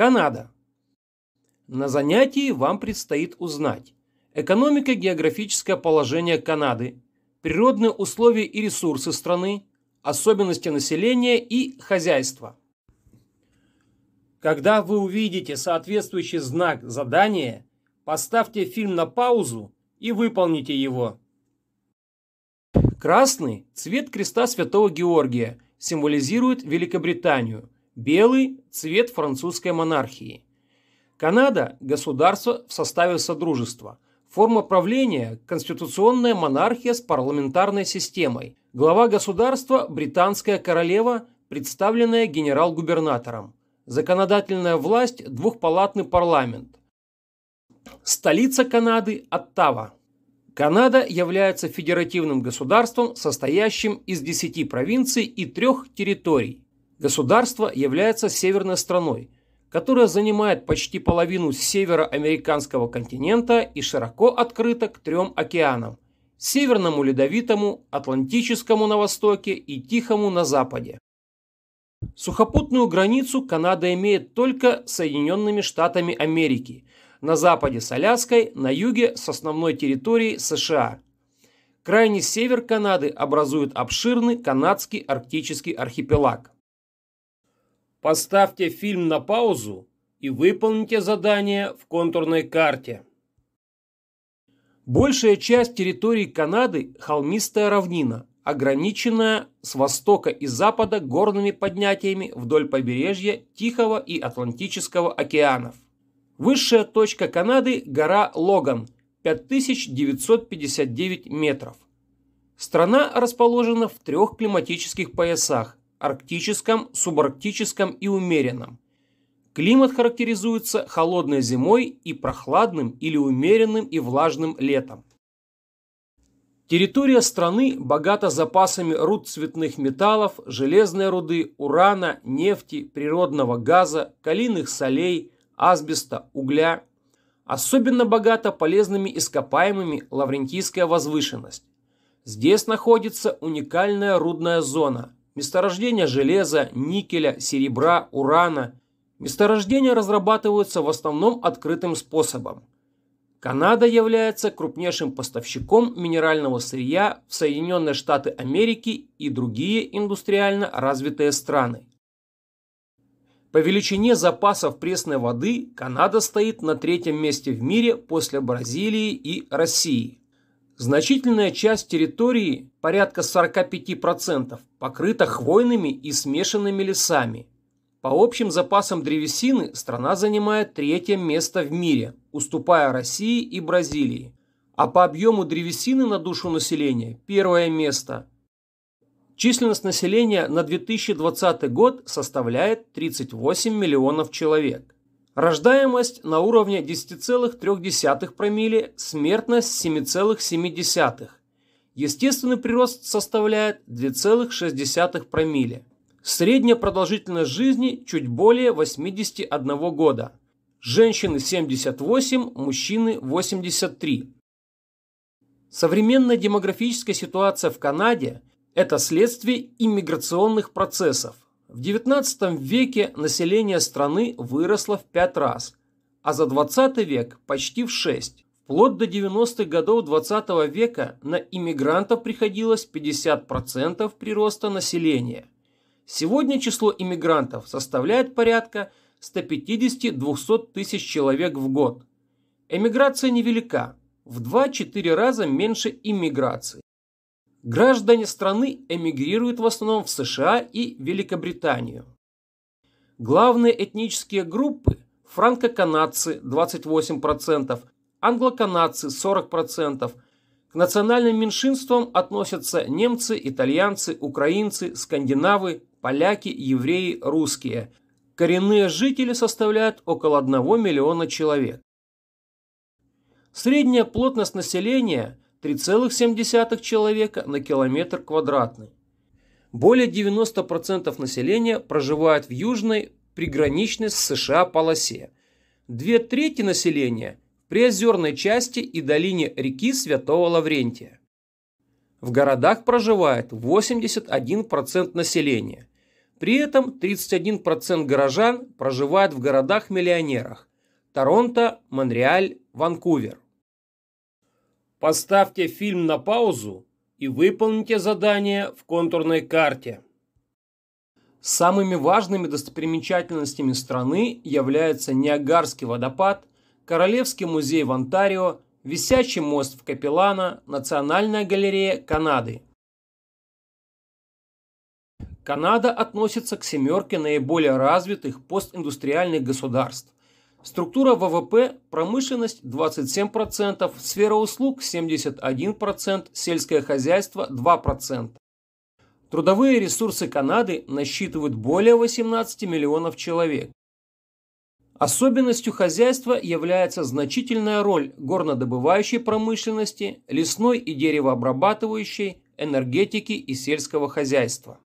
Канада. На занятии вам предстоит узнать экономика, географическое положение Канады, природные условия и ресурсы страны, особенности населения и хозяйства. Когда вы увидите соответствующий знак задания, поставьте фильм на паузу и выполните его. Красный – цвет креста Святого Георгия, символизирует Великобританию – Белый – цвет французской монархии. Канада – государство в составе Содружества. Форма правления – конституционная монархия с парламентарной системой. Глава государства – британская королева, представленная генерал-губернатором. Законодательная власть – двухпалатный парламент. Столица Канады – Оттава. Канада является федеративным государством, состоящим из 10 провинций и трех территорий. Государство является северной страной, которая занимает почти половину североамериканского континента и широко открыта к трем океанам – Северному Ледовитому, Атлантическому на востоке и Тихому на западе. Сухопутную границу Канада имеет только с Соединенными Штатами Америки, на западе с Аляской, на юге с основной территорией США. Крайний север Канады образует обширный канадский арктический архипелаг – Поставьте фильм на паузу и выполните задание в контурной карте. Большая часть территории Канады – холмистая равнина, ограниченная с востока и запада горными поднятиями вдоль побережья Тихого и Атлантического океанов. Высшая точка Канады – гора Логан, 5959 метров. Страна расположена в трех климатических поясах арктическом, субарктическом и умеренном. Климат характеризуется холодной зимой и прохладным или умеренным и влажным летом. Территория страны богата запасами руд цветных металлов, железной руды, урана, нефти, природного газа, калийных солей, асбеста, угля. Особенно богата полезными ископаемыми Лаврентийская возвышенность. Здесь находится уникальная рудная зона – месторождения железа, никеля, серебра, урана. Месторождения разрабатываются в основном открытым способом. Канада является крупнейшим поставщиком минерального сырья в Соединенные Штаты Америки и другие индустриально развитые страны. По величине запасов пресной воды Канада стоит на третьем месте в мире после Бразилии и России. Значительная часть территории, порядка 45%, покрыта хвойными и смешанными лесами. По общим запасам древесины страна занимает третье место в мире, уступая России и Бразилии. А по объему древесины на душу населения – первое место. Численность населения на 2020 год составляет 38 миллионов человек. Рождаемость на уровне 10,3 промилле, смертность 7,7. Естественный прирост составляет 2,6 промилле. Средняя продолжительность жизни чуть более 81 года. Женщины 78, мужчины 83. Современная демографическая ситуация в Канаде – это следствие иммиграционных процессов – в XIX веке население страны выросло в пять раз, а за 20 век почти в шесть. Вплоть до 90-х годов 20 века на иммигрантов приходилось 50% прироста населения. Сегодня число иммигрантов составляет порядка 150-200 тысяч человек в год. Эмиграция невелика, в 2-4 раза меньше иммиграции. Граждане страны эмигрируют в основном в США и Великобританию. Главные этнические группы – франко-канадцы 28%, англо-канадцы 40%, к национальным меньшинствам относятся немцы, итальянцы, украинцы, скандинавы, поляки, евреи, русские. Коренные жители составляют около 1 миллиона человек. Средняя плотность населения 3,7 человека на километр квадратный. Более 90% населения проживает в южной, приграничной с США полосе. Две трети населения – в приозерной части и долине реки Святого Лаврентия. В городах проживает 81% населения. При этом 31% горожан проживает в городах-миллионерах – Торонто, Монреаль, Ванкувер – Поставьте фильм на паузу и выполните задание в контурной карте. Самыми важными достопримечательностями страны являются Ниагарский водопад, Королевский музей в Онтарио, Висячий мост в Капеллана, Национальная галерея Канады. Канада относится к семерке наиболее развитых постиндустриальных государств. Структура ВВП – промышленность 27%, сфера услуг 71%, сельское хозяйство 2%. Трудовые ресурсы Канады насчитывают более 18 миллионов человек. Особенностью хозяйства является значительная роль горнодобывающей промышленности, лесной и деревообрабатывающей, энергетики и сельского хозяйства.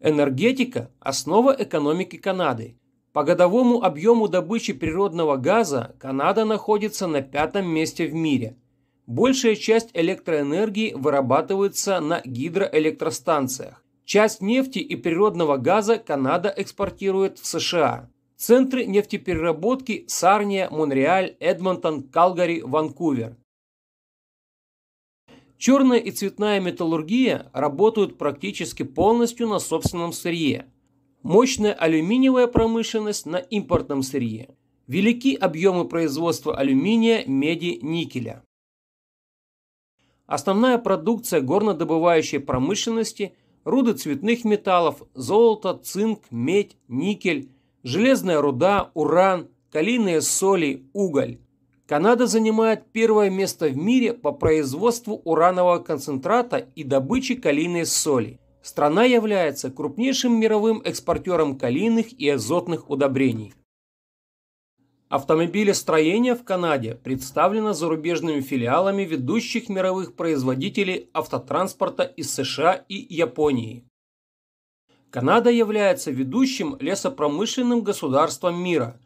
Энергетика – основа экономики Канады – по годовому объему добычи природного газа Канада находится на пятом месте в мире. Большая часть электроэнергии вырабатывается на гидроэлектростанциях. Часть нефти и природного газа Канада экспортирует в США. Центры нефтепереработки Сарния, Монреаль, Эдмонтон, Калгари, Ванкувер. Черная и цветная металлургия работают практически полностью на собственном сырье – мощная алюминиевая промышленность на импортном сырье, велики объемы производства алюминия, меди, никеля. Основная продукция горнодобывающей промышленности – руды цветных металлов, золото, цинк, медь, никель, железная руда, уран, калийные соли, уголь. Канада занимает первое место в мире по производству уранового концентрата и добыче калийной соли страна является крупнейшим мировым экспортером калийных и азотных удобрений. Автомобилестроение в Канаде представлено зарубежными филиалами ведущих мировых производителей автотранспорта из США и Японии. Канада является ведущим лесопромышленным государством мира.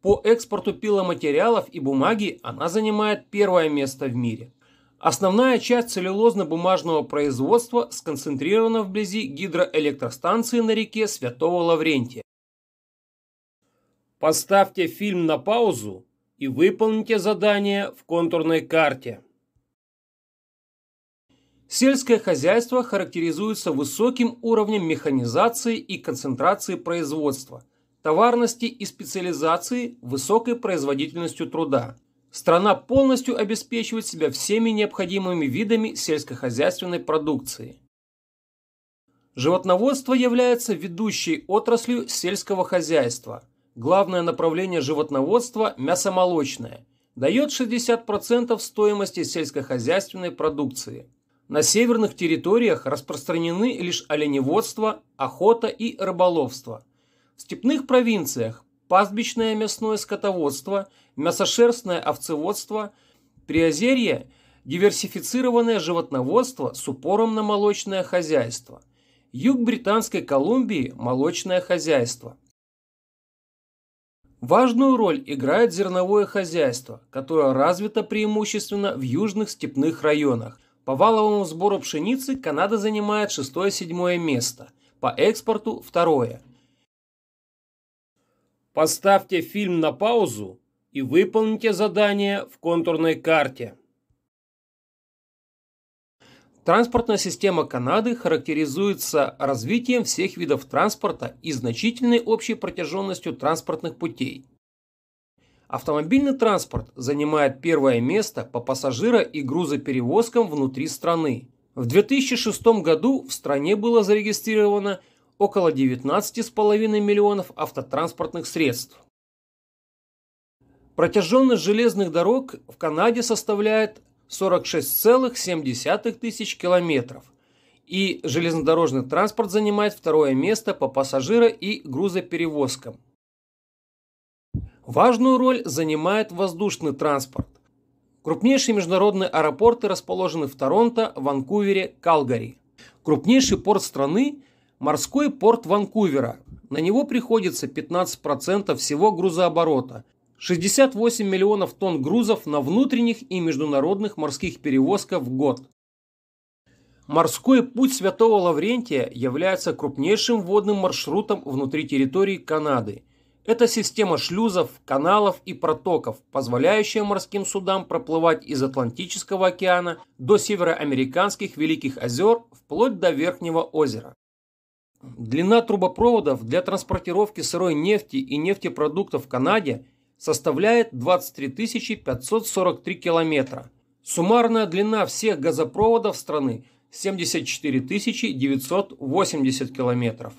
По экспорту пиломатериалов и бумаги она занимает первое место в мире. Основная часть целлюлозно-бумажного производства сконцентрирована вблизи гидроэлектростанции на реке Святого Лаврентия. Поставьте фильм на паузу и выполните задание в контурной карте. Сельское хозяйство характеризуется высоким уровнем механизации и концентрации производства, товарности и специализации, высокой производительностью труда – Страна полностью обеспечивает себя всеми необходимыми видами сельскохозяйственной продукции. Животноводство является ведущей отраслью сельского хозяйства. Главное направление животноводства – мясомолочное, дает 60% стоимости сельскохозяйственной продукции. На северных территориях распространены лишь оленеводство, охота и рыболовство. В степных провинциях пастбищное мясное скотоводство, мясошерстное овцеводство, приозерье – диверсифицированное животноводство с упором на молочное хозяйство, юг Британской Колумбии – молочное хозяйство. Важную роль играет зерновое хозяйство, которое развито преимущественно в южных степных районах. По валовому сбору пшеницы Канада занимает 6-7 место, по экспорту – второе – Поставьте фильм на паузу и выполните задание в контурной карте. Транспортная система Канады характеризуется развитием всех видов транспорта и значительной общей протяженностью транспортных путей. Автомобильный транспорт занимает первое место по пассажира- и грузоперевозкам внутри страны. В 2006 году в стране было зарегистрировано – около 19,5 миллионов автотранспортных средств. Протяженность железных дорог в Канаде составляет 46,7 тысяч километров, и железнодорожный транспорт занимает второе место по пассажира и грузоперевозкам. Важную роль занимает воздушный транспорт. Крупнейшие международные аэропорты расположены в Торонто, Ванкувере, Калгари. Крупнейший порт страны Морской порт Ванкувера. На него приходится 15% всего грузооборота. 68 миллионов тонн грузов на внутренних и международных морских перевозках в год. Морской путь Святого Лаврентия является крупнейшим водным маршрутом внутри территории Канады. Это система шлюзов, каналов и протоков, позволяющая морским судам проплывать из Атлантического океана до североамериканских Великих озер вплоть до Верхнего озера. Длина трубопроводов для транспортировки сырой нефти и нефтепродуктов в Канаде составляет 23 543 километра. Суммарная длина всех газопроводов страны 74 980 километров.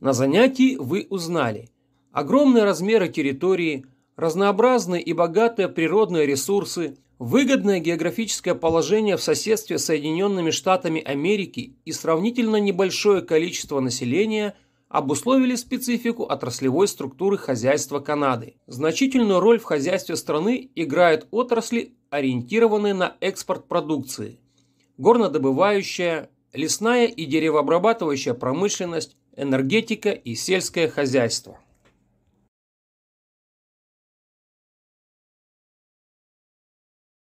На занятии вы узнали огромные размеры территории, разнообразные и богатые природные ресурсы, Выгодное географическое положение в соседстве с Соединенными Штатами Америки и сравнительно небольшое количество населения обусловили специфику отраслевой структуры хозяйства Канады. Значительную роль в хозяйстве страны играют отрасли, ориентированные на экспорт продукции. Горнодобывающая, лесная и деревообрабатывающая промышленность, энергетика и сельское хозяйство.